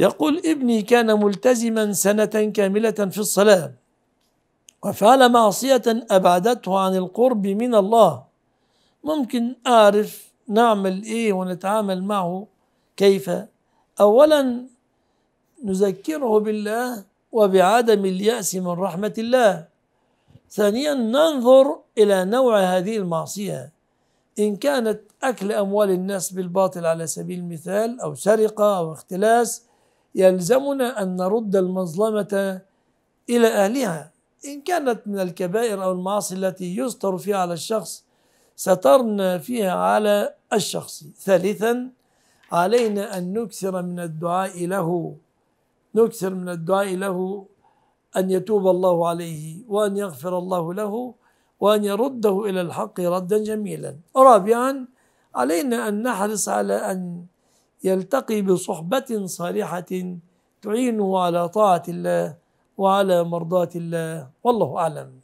يقول ابني كان ملتزما سنة كاملة في الصلاة وفعل معصية أبعدته عن القرب من الله ممكن أعرف نعمل إيه ونتعامل معه كيف أولا نذكره بالله وبعدم اليأس من رحمة الله ثانيا ننظر إلى نوع هذه المعصية إن كانت أكل أموال الناس بالباطل على سبيل المثال أو سرقة أو اختلاس يلزمنا أن نرد المظلمة إلى أهلها إن كانت من الكبائر أو المعاصي التي يستر فيها على الشخص سترنا فيها على الشخص ثالثا علينا أن نكثر من الدعاء له نكثر من الدعاء له أن يتوب الله عليه وأن يغفر الله له وأن يرده إلى الحق ردا جميلا رابعا علينا أن نحرص على أن يلتقي بصحبة صالحة تعينه على طاعة الله وعلى مرضاة الله والله أعلم